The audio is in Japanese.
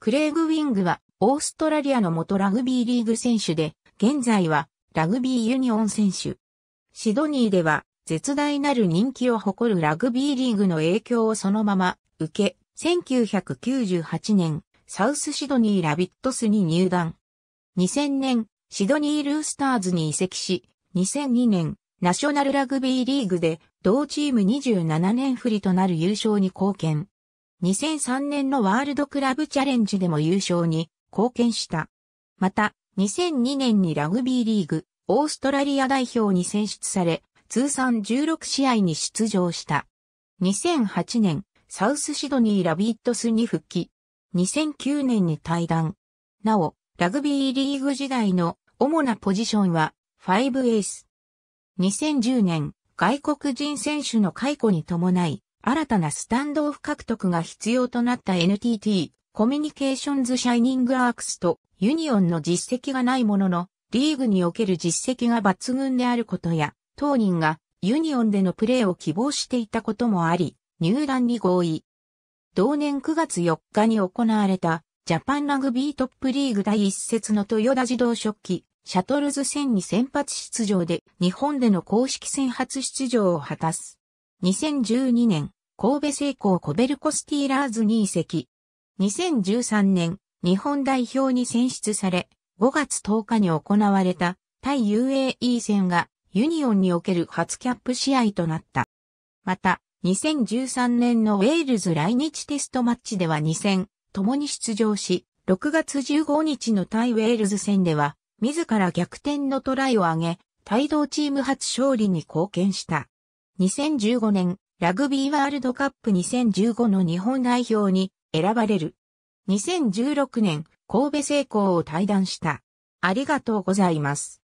クレイグ・ウィングは、オーストラリアの元ラグビーリーグ選手で、現在は、ラグビーユニオン選手。シドニーでは、絶大なる人気を誇るラグビーリーグの影響をそのまま、受け、1998年、サウスシドニーラビットスに入団。2000年、シドニールースターズに移籍し、2002年、ナショナルラグビーリーグで、同チーム27年振りとなる優勝に貢献。2003年のワールドクラブチャレンジでも優勝に貢献した。また、2002年にラグビーリーグ、オーストラリア代表に選出され、通算16試合に出場した。2008年、サウスシドニーラビットスに復帰。2009年に退団。なお、ラグビーリーグ時代の主なポジションは、5エース。2010年、外国人選手の解雇に伴い、新たなスタンドオフ獲得が必要となった NTT、コミュニケーションズシャイニングアークスとユニオンの実績がないものの、リーグにおける実績が抜群であることや、当人がユニオンでのプレーを希望していたこともあり、入団に合意。同年9月4日に行われた、ジャパンラグビートップリーグ第1節の豊田自動食器、シャトルズ戦に先発出場で、日本での公式戦初出場を果たす。2012年、神戸成功コベルコスティーラーズに移籍。2013年、日本代表に選出され、5月10日に行われた対 UAE 戦がユニオンにおける初キャップ試合となった。また、2013年のウェールズ来日テストマッチでは2戦、共に出場し、6月15日の対ウェールズ戦では、自ら逆転のトライを挙げ、帯同チーム初勝利に貢献した。2015年、ラグビーワールドカップ2015の日本代表に選ばれる。2016年、神戸成功を退団した。ありがとうございます。